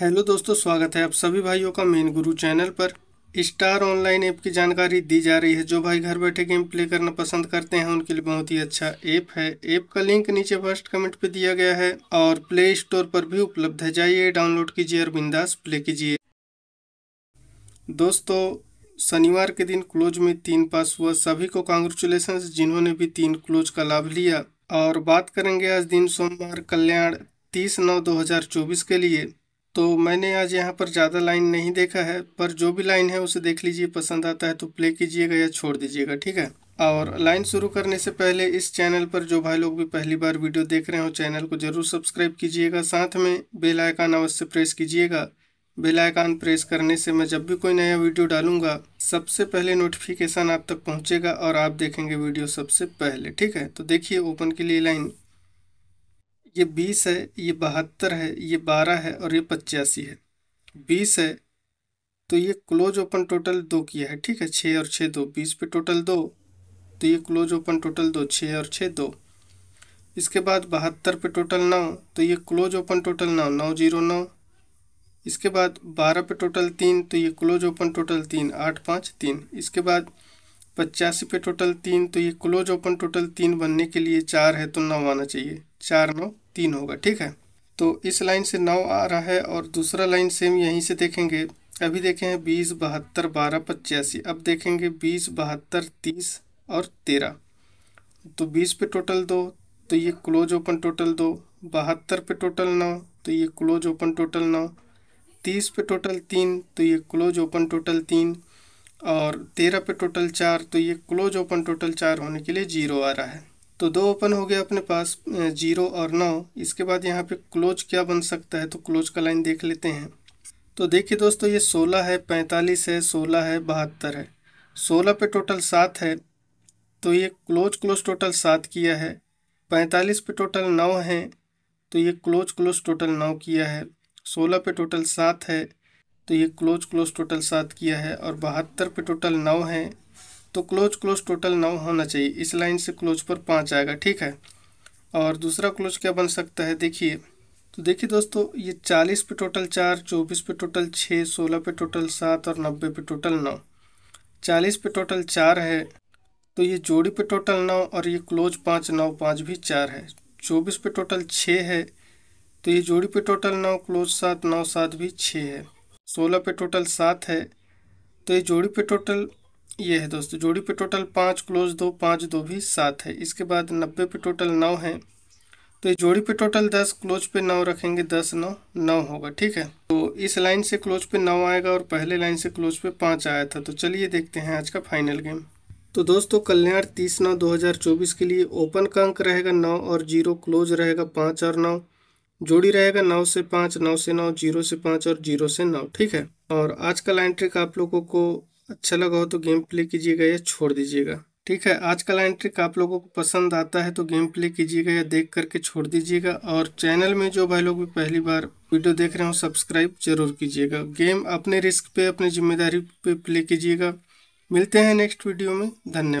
hello दोस्तों स्वागत है आप सभी भाइयों का मेन गुरु चैनल पर स्टार ऑनलाइन ऐप की जानकारी दी जा रही है जो भाई घर बैठे गेम प्ले करना पसंद करते हैं उनके लिए बहुत ही अच्छा ऐप है ऐप का लिंक नीचे फर्स्ट कमेंट पे दिया गया है और प्ले स्टोर पर भी उपलब्ध है जाइए डाउनलोड कीजिए और बिंदास प्ले कीजिए दोस्तों शनिवार के दिन क्लोज में तीन पास हुआ सभी को कांग्रेचुलेशन जिन्होंने भी तीन क्लोज का लाभ लिया और बात करेंगे आज दिन सोमवार कल्याण तीस नौ दो के लिए तो मैंने आज यहाँ पर ज़्यादा लाइन नहीं देखा है पर जो भी लाइन है उसे देख लीजिए पसंद आता है तो प्ले कीजिएगा या छोड़ दीजिएगा ठीक है और लाइन शुरू करने से पहले इस चैनल पर जो भाई लोग भी पहली बार वीडियो देख रहे हो चैनल को जरूर सब्सक्राइब कीजिएगा साथ में बेल आइकन अवश्य प्रेस कीजिएगा बेल आइकन प्रेस करने से मैं जब भी कोई नया वीडियो डालूंगा सबसे पहले नोटिफिकेशन आप तक पहुंचेगा और आप देखेंगे वीडियो सबसे पहले ठीक है तो देखिए ओपन के लिए लाइन ये बीस है ये बहत्तर है ये बारह है और ये पचासी है बीस है तो ये क्लोज ओपन टोटल दो किया है ठीक है छः और छः दो बीस पे टोटल दो तो ये क्लोज ओपन टोटल दो छः और छः दो इसके बाद बहत्तर पे टोटल नौ तो ये क्लोज ओपन टोटल नौ नौ जीरो नौ इसके बाद बारह पे टोटल तीन तो ये क्लोज ओपन टोटल तीन आठ पाँच तीन इसके बाद पचासी पे टोटल तीन तो ये क्लोज ओपन टोटल तीन बनने के लिए चार है तो नौ आना चाहिए चार नौ तीन होगा ठीक है तो इस लाइन से नौ आ रहा है और दूसरा लाइन सेम यहीं से देखेंगे अभी देखें हैं बीस बहत्तर बारह पचासी अब देखेंगे बीस बहत्तर तीस और तेरह तो बीस पे टोटल दो तो ये क्लोज ओपन टोटल दो बहत्तर पे टोटल नौ तो ये क्लोज ओपन टोटल नौ तीस पे टोटल तीन तो ये क्लोज ओपन टोटल तीन और तेरह पे टोटल चार तो ये क्लोज ओपन टोटल चार होने के लिए जीरो आ रहा है तो दो ओपन हो गया अपने पास जीरो और नौ इसके बाद यहाँ पे क्लोज क्या बन सकता है तो क्लोज का लाइन देख लेते हैं तो देखिए दोस्तों ये सोलह है पैंतालीस है सोलह है बहत्तर है सोलह पे टोटल सात है तो ये क्लोज क्लोज टोटल सात किया है पैंतालीस पे टोटल नौ है तो ये क्लोज क्लोज टोटल नौ किया है सोलह पे टोटल सात है तो ये क्लोज क्लोज टोटल सात किया है और बहत्तर पे टोटल नौ है तो क्लोज क्लोज टोटल नौ होना चाहिए इस लाइन से क्लोज पर पाँच आएगा ठीक है और दूसरा क्लोज क्या बन सकता है देखिए तो देखिए दोस्तों ये चालीस पे टोटल चार चौबीस पे टोटल छः सोलह पे टोटल सात और नब्बे पे टोटल नौ चालीस पे टोटल चार है तो ये जोड़ी पे टोटल नौ और ये क्लोज पाँच नौ पाँच भी चार है चौबीस पे टोटल छः है तो ये जोड़ी पे टोटल नौ क्लोज सात नौ सात भी छः है सोलह पे टोटल सात है तो ये जोड़ी पे टोटल ये है दोस्तों जोड़ी पे टोटल पाँच क्लोज दो पाँच दो भी सात है इसके बाद नब्बे पे टोटल नौ है तो ये जोड़ी पे टोटल दस क्लोज पे नौ रखेंगे दस नौ नौ होगा ठीक है तो इस लाइन से क्लोज पे नौ आएगा और पहले लाइन से क्लोज पे पाँच आया था तो चलिए देखते हैं आज का फाइनल गेम तो दोस्तों कल्याण तीस नौ दो हज़ार चौबीस के लिए ओपन का अंक रहेगा नौ और जीरो क्लोज रहेगा पाँच और नौ जोड़ी रहेगा नौ से पाँच नौ से नौ जीरो से पाँच और जीरो से नौ ठीक है और आज का लाइन ट्रिक आप लोगों को अच्छा लगा हो तो गेम प्ले कीजिएगा या छोड़ दीजिएगा ठीक है आज का लाइन ट्रिक आप लोगों को पसंद आता है तो गेम प्ले कीजिएगा या देख करके छोड़ दीजिएगा और चैनल में जो भाई लोग भी पहली बार वीडियो देख रहे हो सब्सक्राइब जरूर कीजिएगा गेम अपने रिस्क पे अपनी जिम्मेदारी पे प्ले कीजिएगा मिलते हैं नेक्स्ट वीडियो में धन्यवाद